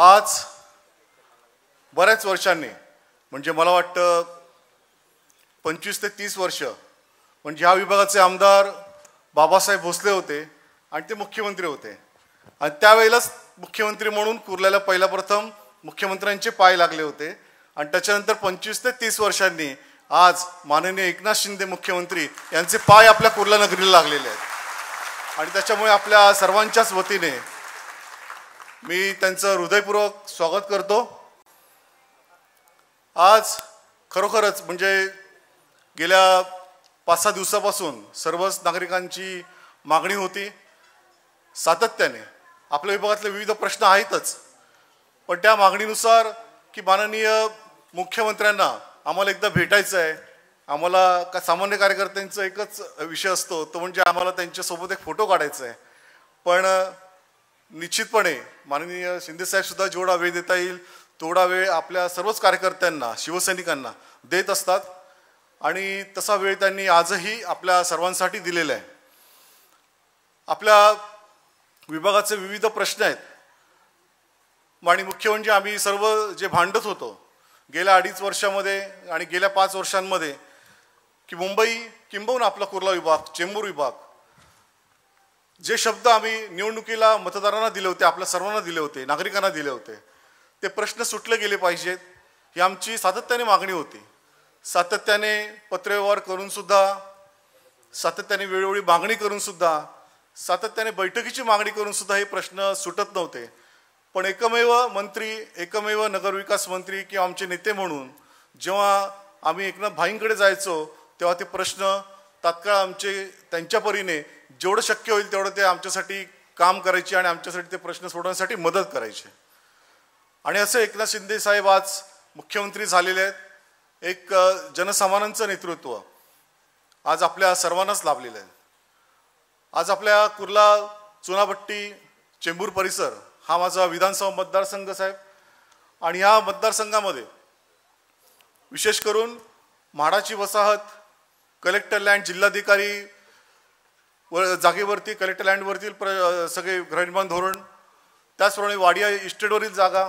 आज बऱ्याच वर्षांनी म्हणजे मला वाटतं पंचवीस ते तीस वर्ष म्हणजे ह्या विभागाचे आमदार बाबासाहेब भोसले होते आणि ते मुख्यमंत्री होते आणि त्यावेळेलाच मुख्यमंत्री म्हणून कुर्ल्याला पहिल्या प्रथम मुख्यमंत्र्यांचे पाय लागले होते आणि त्याच्यानंतर पंचवीस ते तीस वर्षांनी आज माननीय एकनाथ शिंदे मुख्यमंत्री यांचे पाय आपल्या कुर्ला नगरीला लागलेले आहेत आणि त्याच्यामुळे आपल्या सर्वांच्याच वतीने मी त्यांचं हृदयपूर्वक स्वागत करतो आज खरोखरच म्हणजे गेल्या पाच सहा दिवसापासून सर्वच नागरिकांची मागणी होती सातत्याने आपल्या विभागातले विविध प्रश्न आहेतच पण त्या मागणीनुसार की माननीय मुख्यमंत्र्यांना आम्हाला एकदा भेटायचं आहे आम्हाला का सामान्य कार्यकर्त्यांचा एकच विषय असतो तो म्हणजे आम्हाला त्यांच्यासोबत एक फोटो काढायचा आहे पण निश्चितपणे माननीय शिंदेसाहेबसुद्धा जेवढा वेळ देता येईल तेवढा वेळ आपल्या सर्वच कार्यकर्त्यांना शिवसैनिकांना देत असतात आणि तसा वेळ त्यांनी आजही आपल्या सर्वांसाठी दिलेला आहे आपल्या विभागाचे विविध प्रश्न आहेत आणि मुख्य म्हणजे आम्ही सर्व जे भांडत होतो गेल्या अडीच वर्षामध्ये आणि गेल्या पाच वर्षांमध्ये की मुंबई किंबहुना आपला कुर्ला विभाग चेंबूर विभाग जे शब्द आम्ही निवडणुकीला मतदारांना दिले होते आपल्या सर्वांना दिले होते नागरिकांना दिले होते ते प्रश्न सुटले गेले पाहिजेत ही आमची सातत्याने मागणी होती सातत्याने पत्रव्यवहार करूनसुद्धा सातत्याने वेळोवेळी मागणी करूनसुद्धा सातत्याने बैठकीची मागणी करूनसुद्धा हे प्रश्न सुटत नव्हते पण एकमेव मंत्री एकमेव नगरविकास मंत्री किंवा आमचे नेते म्हणून जेव्हा आम्ही एकनाथ भाईंकडे जायचो तेव्हा ते प्रश्न तात्काळ आमचे त्यांच्या परीने जेवढं शक्य होईल तेवढं ते आमच्यासाठी काम करायचे आणि आमच्यासाठी ते प्रश्न सोडवण्यासाठी मदत करायचे आणि असं एकनाथ शिंदे साहेब आज मुख्यमंत्री झालेले आहेत एक जनसमानांचं नेतृत्व आज आपल्या सर्वांनाच लाभलेलं आहे आज आपल्या कुर्ला चुनाभट्टी चेंबूर परिसर हा माझा विधानसभा मतदारसंघ साहेब आणि ह्या मतदारसंघामध्ये विशेष करून म्हाडाची वसाहत कलेक्टर लँड जिल्हाधिकारी व जागेवरती कलेक्टर लँडवरती प्र सगळे गृहनिर्माण धोरण त्याचप्रमाणे वाडिया इस्टेटवरील जागा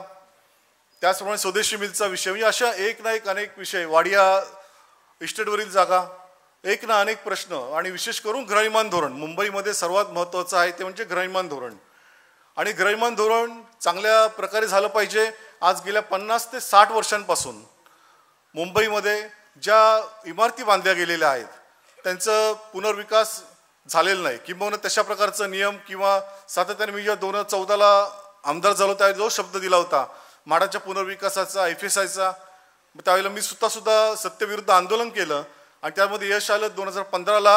त्याचप्रमाणे स्वदेशी मिलचा विषय म्हणजे अशा एक ना एक अनेक विषय वाडिया इस्टेटवरील जागा एक ना अनेक प्रश्न आणि विशेष करून गृहनिर्माण धोरण मुंबईमध्ये सर्वात महत्त्वाचं आहे ते म्हणजे गृहनिर्माण धोरण आणि गृहनिर्माण धोरण चांगल्या प्रकारे झालं पाहिजे आज गेल्या पन्नास ते साठ वर्षांपासून मुंबईमध्ये ज्या इमारती बांधल्या गेलेल्या आहेत त्यांचं पुनर्विकास झालेलं नाही किंबहुना तशा प्रकारचं नियम किंवा सातत्याने मी जेव्हा दोन हजार चौदाला आमदार झालो त्यावेळी जो शब्द दिला होता माडाच्या पुनर्विकासाचा एफ एस आयचा त्यावेळेला मी सुद्धा सुद्धा सत्तेविरुद्ध आंदोलन केलं आणि त्यामध्ये यश आलं दोन हजार पंधराला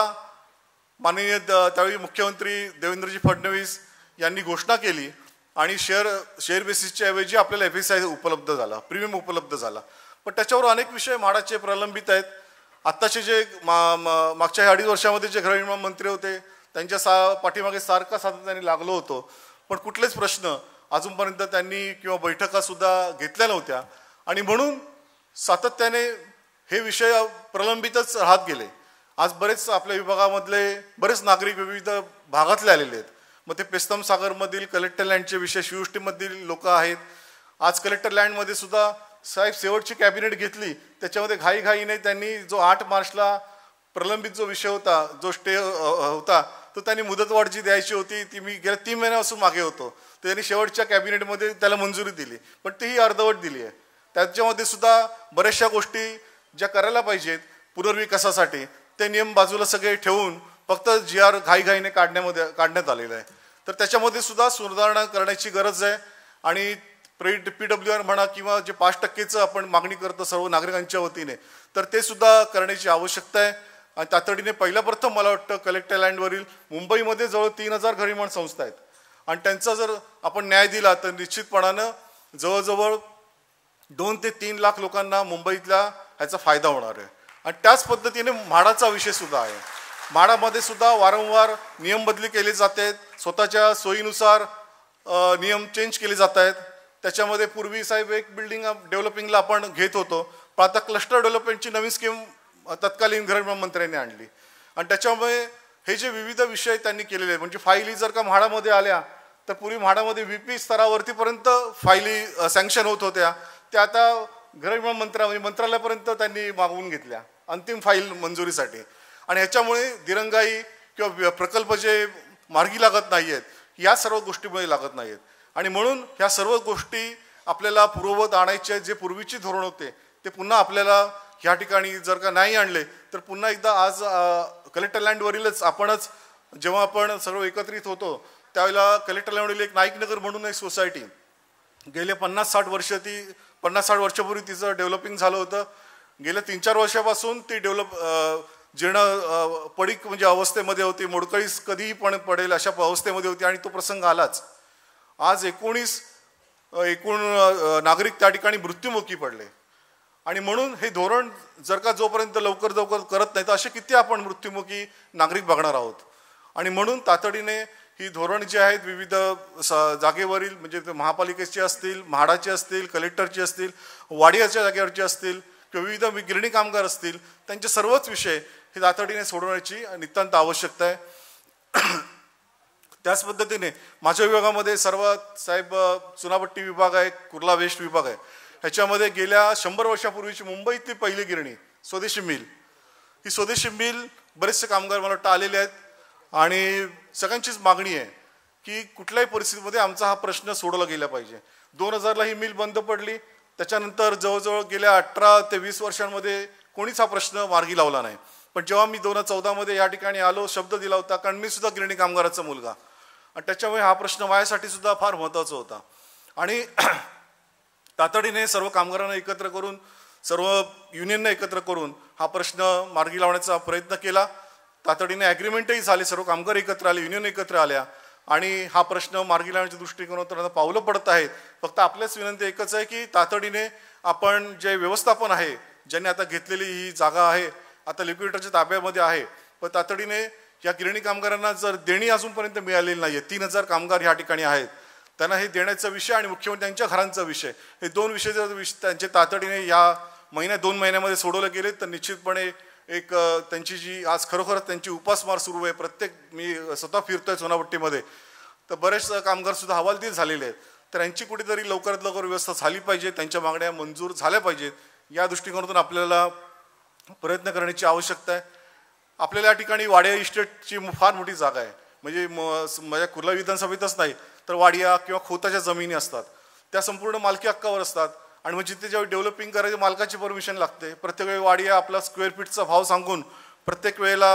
माननीय द त्यावेळी मुख्यमंत्री देवेंद्रजी फडणवीस यांनी घोषणा केली आणि शेअर शेअर बेसिसच्या ऐवजी आपल्याला एफ एस आय उपलब्ध झाला प्रीमियम उपलब्ध झाला पण त्याच्यावर अनेक विषय माडाचे प्रलंबित आहेत आत्ताचे जे मा मागच्या अडीच वर्षामध्ये जे गृहनिर्माण मंत्री होते त्यांच्या सा पाठीमागे सारखा सातत्याने लागलो होतो पण कुठलेच प्रश्न अजूनपर्यंत त्यांनी किंवा बैठकासुद्धा घेतल्या नव्हत्या आणि म्हणून सातत्याने हे विषय प्रलंबितच राहत गेले आज बरेच आपल्या विभागामधले बरेच नागरिक विविध भागातले आलेले आहेत मग ते पेस्तम सागरमधील कलेक्टर लँडचे विशेष शिवष्टीमधील लोक आहेत आज कलेक्टर लँडमध्ये सुद्धा साहेब शेवटची कॅबिनेट घेतली त्याच्यामध्ये घाईघाईने त्यांनी जो आठ मार्चला प्रलंबित जो विषय होता जो स्टे होता तो त्यांनी मुदतवाढ जी द्यायची होती ती मी गेल्या तीन महिन्यापासून मागे होतो तर त्यांनी शेवटच्या कॅबिनेटमध्ये त्याला मंजुरी दिली पण तीही अर्धवट दिली आहे त्याच्यामध्ये सुद्धा बऱ्याचशा गोष्टी ज्या करायला पाहिजेत पुनर्विकासासाठी ते नियम बाजूला सगळे ठेवून फक्त जी आर घाईघाईने काढण्यामध्ये काढण्यात आलेलं आहे तर त्याच्यामध्ये सुद्धा सुधारणा करण्याची गरज आहे आणि क्रेडिट पी डब्ल्यू आर म्हणा किंवा जे पाच टक्केचं आपण मागणी करतो सर्व नागरिकांच्या वतीने तर ते सुद्धा करण्याची आवश्यकता आहे आणि तातडीने पहिल्या प्रथम मला वाटतं कलेक्टर लँडवरील मुंबईमध्ये जवळ तीन हजार घरीमाण संस्था आहेत आणि त्यांचा जर आपण न्याय दिला तर निश्चितपणानं जवळजवळ दोन ते तीन लाख लोकांना मुंबईतल्या ह्याचा फायदा होणार आहे आणि त्याच पद्धतीने म्हाडाचा विषय सुद्धा आहे म्हाडामध्ये सुद्धा वारंवार नियम बदली केले जात आहेत स्वतःच्या सोयीनुसार नियम चेंज केले जात आहेत त्याच्यामध्ये पूर्वी साहेब एक बिल्डिंग डेव्हलपिंगला आपण घेत होतो पण आता क्लस्टर डेव्हलपमेंटची नवीन स्कीम तत्कालीन गृहमंत्र्यांनी आणली आणि त्याच्यामुळे हे जे विविध विषय त्यांनी केलेले म्हणजे फायली जर का म्हाडामध्ये आल्या तर पूर्वी म्हाडामध्ये व्ही पी स्तरावरतीपर्यंत फायली सँक्शन होत होत्या त्या आता गृहनिर्माण मंत्रा म्हणजे मंत्रालयापर्यंत त्यांनी मागवून घेतल्या अंतिम फाईल मंजुरीसाठी आणि ह्याच्यामुळे दिरंगाई किंवा प्रकल्प जे मार्गी लागत नाही आहेत या सर्व गोष्टीमुळे लागत नाही आहेत आणि म्हणून ह्या सर्व गोष्टी आपल्याला पूर्ववत आणायच्या जे पूर्वीचे धोरण होते ते पुन्हा आपल्याला ह्या ठिकाणी जर का नाही आणले तर पुन्हा एकदा आज कलेक्टर लँडवरीलच आपणच जेव्हा आपण सर्व एकत्रित होतो त्यावेळेला कलेक्टर लँडवरील एक नाईकनगर म्हणून एक सोसायटी गेले पन्नास साठ वर्ष ती पन्नास साठ वर्षापूर्वी तिचं डेव्हलपिंग झालं होतं गेल्या तीन चार वर्षापासून ती डेव्हलप जीर्ण पडीक म्हणजे अवस्थेमध्ये होती मोडकळीस कधीही पण पडेल अशा अवस्थेमध्ये होती आणि तो प्रसंग आलाच आज एकोणीस एकूण नागरिक त्या ठिकाणी मृत्युमुखी पडले आणि म्हणून हे धोरण जर का जोपर्यंत लवकर लवकर करत नाही तर असे किती आपण मृत्युमुखी नागरिक बघणार आहोत आणि म्हणून तातडीने ही धोरण जी आहेत विविध स जागेवरील म्हणजे महापालिकेची असतील म्हाडाचे असतील कलेक्टरची असतील वाडियाच्या जागेवरची असतील किंवा विविध गिरणी कामगार असतील त्यांचे सर्वच विषय हे तातडीने सोडवण्याची नितांत आवश्यकता आहे त्याच पद्धतीने माझ्या विभागामध्ये सर्वात साहेब चुनापट्टी विभाग आहे कुर्ला वेस्ट विभाग आहे ह्याच्यामध्ये गेल्या शंभर वर्षापूर्वीची मुंबईतली पहिली गिरणी स्वदेशी मिल ही स्वदेशी मिल बरेचसे कामगार मला वाटतं आलेले आहेत आणि सगळ्यांचीच मागणी आहे की कुठल्याही परिस्थितीमध्ये आमचा हा प्रश्न सोडवला गेला पाहिजे दोन हजारला ही मिल बंद पडली त्याच्यानंतर जवळजवळ गेल्या अठरा ते वीस वर्षांमध्ये कोणीच हा प्रश्न मार्गी लावला नाही पण जेव्हा मी दोन हजार चौदामध्ये या ठिकाणी आलो शब्द दिला होता कारण मी सुद्धा गिरणी कामगाराचा मुलगा आणि त्याच्यामुळे हा प्रश्न माझ्यासाठी सुद्धा फार महत्त्वाचा होता आणि तातडीने सर्व कामगारांना एकत्र करून सर्व युनियनना एकत्र करून हा प्रश्न मार्गी लावण्याचा प्रयत्न केला तातडीने ॲग्रीमेंटही झाले सर्व कामगार एकत्र आले युनियन एकत्र आल्या आणि हा प्रश्न मार्गी लावण्याच्या दृष्टिकोनातून पावलं पडत आहेत फक्त आपल्याच विनंती एकच आहे की तातडीने आपण जे व्यवस्थापन आहे ज्यांनी आता घेतलेली ही जागा आहे आता लिक्विडेटरच्या ताब्यामध्ये आहे पण तातडीने या गिरणी कामगारांना जर देणी अजूनपर्यंत मिळालेली नाही आहे तीन हजार कामगार या ठिकाणी आहेत त्यांना हे देण्याचा विषय आणि मुख्यमंत्र्यांच्या घरांचा विषय हे दोन विषय जर विष त्यांचे तातडीने या महिन्या दोन महिन्यामध्ये सोडवले गेले तर निश्चितपणे एक त्यांची जी आज खरोखरच त्यांची उपासमार सुरू आहे प्रत्येक मी स्वतः फिरतोय सोनावट्टीमध्ये तर बरेच कामगार सुद्धा हवालदिल झालेले आहेत तर यांची कुठेतरी लवकरात लवकर व्यवस्था झाली पाहिजे त्यांच्या मागण्या मंजूर झाल्या पाहिजेत या दृष्टिकोनातून आपल्याला प्रयत्न करण्याची आवश्यकता आहे आपल्याला या ठिकाणी वाडिया इस्टेटची फार मोठी जागा आहे म्हणजे म माझ्या कुर्ला विधानसभेतच नाही तर वाडिया किंवा खोताच्या जमिनी असतात त्या संपूर्ण मालकी हक्कावर असतात आणि मग जिथे ज्यावेळी डेव्हलपिंग करायचे मालकाची परमिशन लागते प्रत्येक वेळी वाडिया आपला स्क्वेअर फीटचा भाव सांगून प्रत्येक वेळेला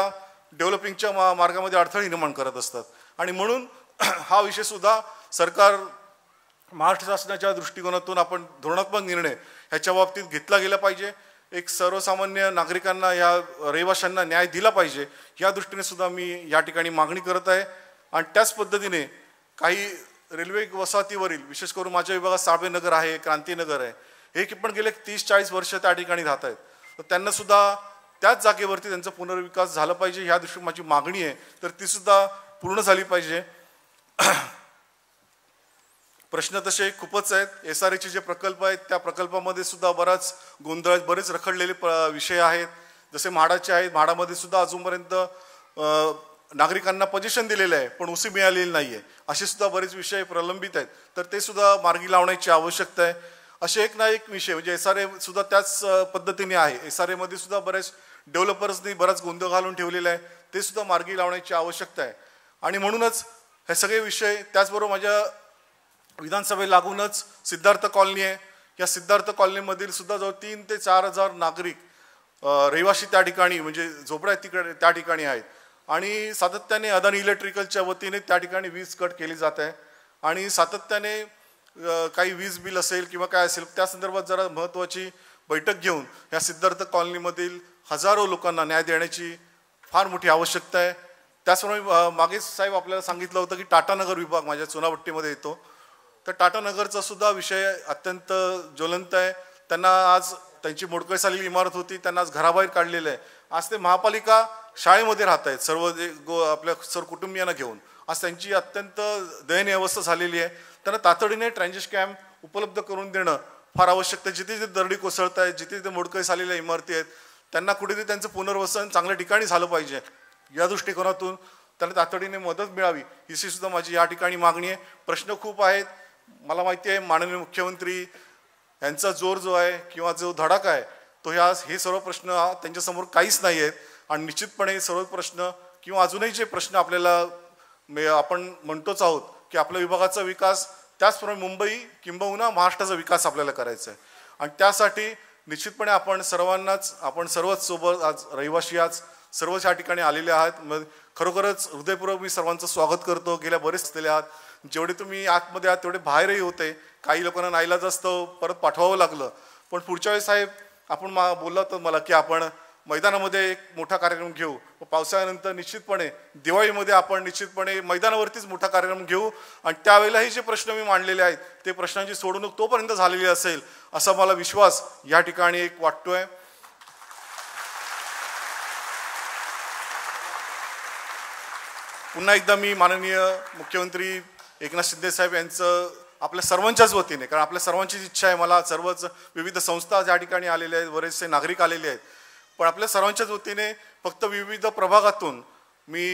डेव्हलपिंगच्या मा मार्गामध्ये अडथळे निर्माण करत असतात आणि म्हणून हा विषयसुद्धा सरकार महाराष्ट्र शासनाच्या दृष्टिकोनातून आपण धोरणात्मक निर्णय ह्याच्या बाबतीत घेतला गेला पाहिजे एक सर्वसामान्य नागरिकांना या रहिवाशांना न्याय दिला पाहिजे या दृष्टीने सुद्धा मी या ठिकाणी मागणी करत आहे आणि त्याच पद्धतीने काही रेल्वे वसाहतीवरील विशेष करून माझ्या विभागात साळवे नगर आहे क्रांतीनगर आहे हे की पण गेले तीस चाळीस वर्ष त्या ठिकाणी राहत आहेत तर त्यांना सुद्धा त्याच जागेवरती त्यांचा पुनर्विकास झाला पाहिजे ह्या दृष्टीने माझी मागणी आहे तर ती सुद्धा पूर्ण झाली पाहिजे प्रश्न तसे खूपच आहेत एस आर एचे जे प्रकल्प आहेत त्या प्रकल्पामध्ये सुद्धा बराच गोंधळ बरेच रखडलेले प विषय आहेत जसे म्हाडाचे आहेत म्हाडामध्ये सुद्धा अजूनपर्यंत नागरिकांना पजेशन दिलेलं आहे पण उसी मिळालेली नाही आहे असे सुद्धा बरेच विषय प्रलंबित आहेत तर ते सुद्धा मार्गी लावण्याची आवश्यकता आहे असे एक ना एक विषय म्हणजे एस आर एसुद्धा सुद्धा त्याच पद्धतीने आहे एस आर एमध्ये सुद्धा बऱ्याच डेव्हलपर्सनी बराच गोंधळ घालून ठेवलेला आहे ते सुद्धा मार्गी लावण्याची आवश्यकता आहे आणि म्हणूनच हे सगळे विषय त्याचबरोबर माझ्या विधानसभे लागूनच सिद्धार्थ कॉलनी आहे या सिद्धार्थ कॉलनीमधील सुद्धा जवळ तीन ते चार हजार नागरिक रहिवासी त्या ठिकाणी म्हणजे झोपड्या तिकडे त्या ठिकाणी आहेत आणि सातत्याने अदानी इलेक्ट्रिकलच्या वतीने त्या ठिकाणी वीज कट केली जात आहे आणि सातत्याने काही वीज बिल असेल किंवा काय असेल त्या संदर्भात जरा महत्त्वाची बैठक घेऊन या सिद्धार्थ कॉलनीमधील हजारो लोकांना न्याय देण्याची फार मोठी आवश्यकता आहे त्याचप्रमाणे मागेच साहेब आपल्याला सांगितलं होतं की टाटानगर विभाग माझ्या चुनावट्टीमध्ये येतो तर टाटानगरचा सुद्धा विषय अत्यंत ज्वलंत आहे त्यांना आज त्यांची मोडकळी झालेली इमारत होती त्यांना आज घराबाहेर काढलेलं आहे आज ते महापालिका शाळेमध्ये राहत आहेत सर्व गो आपल्या सर कुटुंबियांना घेऊन आज त्यांची अत्यंत दयनीय अवस्था झालेली आहे त्यांना तातडीने ट्रान्झिश कॅम्प उपलब्ध करून देणं फार आवश्यक आहे जिथे जिथे दरडी कोसळत आहेत जिथे जिथे मोडकळी झालेल्या इमारती आहेत त्यांना कुठेतरी त्यांचं पुनर्वसन चांगल्या ठिकाणी झालं पाहिजे या दृष्टिकोनातून त्यांना तातडीने मदत मिळावी ही सुद्धा माझी या ठिकाणी मागणी आहे प्रश्न खूप आहेत मला माहिती आहे माननीय मुख्यमंत्री यांचा जोर जो आहे किंवा जो धडाका आहे तो ह्या हे सर्व प्रश्न त्यांच्यासमोर काहीच नाही आहेत आणि निश्चितपणे सर्व प्रश्न किंवा अजूनही जे प्रश्न आपल्याला आपण म्हणतोच आहोत की आपल्या विभागाचा विकास त्याचप्रमाणे मुंबई किंबहुना महाराष्ट्राचा विकास आपल्याला करायचा आहे आणि त्यासाठी निश्चितपणे आपण सर्वांनाच आपण सर्वच सोबत आज रहिवाशी आज सर्वच या ठिकाणी आलेले आहात मग खरोखरच हृदयपूर्वक मी सर्वांचं स्वागत करतो गेल्या बरेच आलेले आहात जेवढे तुम्ही आतमध्ये आहात तेवढे बाहेरही होते काही लोकांना नाईलाज असतं परत पाठवावं लागलं पण पुढच्या वेळेस साहेब आपण मा बोलला तर मला की आपण मैदानामध्ये एक मोठा कार्यक्रम घेऊ पावसाळ्यानंतर निश्चितपणे दिवाळीमध्ये आपण निश्चितपणे मैदानावरतीच मोठा कार्यक्रम घेऊ आणि त्यावेळेलाही जे प्रश्न मी मांडलेले आहेत ते प्रश्नांची सोडवणूक तोपर्यंत झालेली असेल असा मला विश्वास या ठिकाणी एक वाटतो पुन्हा एकदा मी माननीय मुख्यमंत्री एकनाथ शिंदेसाहेब यांचं आपल्या सर्वांच्याच वतीने कारण आपल्या सर्वांचीच इच्छा आहे मला सर्वच विविध संस्था ज्या ठिकाणी आलेल्या आहेत बरेचसे नागरिक आलेले आहेत पण आपल्या सर्वांच्याच वतीने फक्त विविध प्रभागातून मी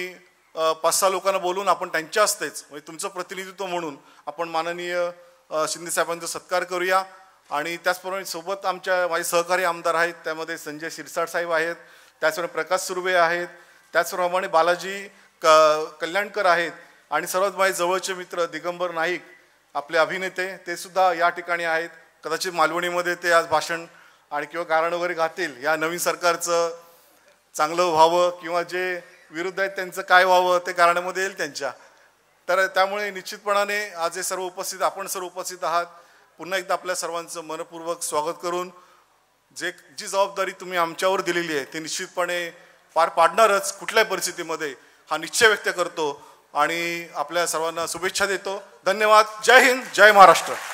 पाच सहा लोकांना बोलून आपण त्यांच्या असतेच म्हणजे तुमचं प्रतिनिधित्व म्हणून आपण माननीय शिंदेसाहेबांचा सत्कार करूया आणि त्याचप्रमाणे सोबत आमच्या माझे सहकारी आमदार आहेत त्यामध्ये संजय शिरसाट साहेब आहेत त्याचप्रमाणे प्रकाश सुर्वे आहेत त्याचप्रमाणे बालाजी क कल्याणकर आहेत आणि सर्वात माझे जवळचे मित्र दिगंबर नाईक आपले अभिनेते ते सुद्धा या ठिकाणी आहेत कदाचित मालवणीमध्ये ते आज भाषण आणि किंवा कारण वगैरे घातील या नवीन सरकारचं चांगलं व्हावं किंवा जे विरुद्ध आहेत त्यांचं काय व्हावं ते कारणामध्ये येईल त्यांच्या तर त्यामुळे निश्चितपणाने आज हे सर्व उपस्थित आपण सर्व उपस्थित आहात पुन्हा एकदा आपल्या सर्वांचं मनपूर्वक स्वागत करून जे जी जबाबदारी तुम्ही आमच्यावर दिलेली आहे ती निश्चितपणे पार पाडणारच कुठल्याही परिस्थितीमध्ये हा निश्चय व्यक्त करतो आणि आपल्या सर्वांना शुभेच्छा देतो धन्यवाद जय हिंद जय महाराष्ट्र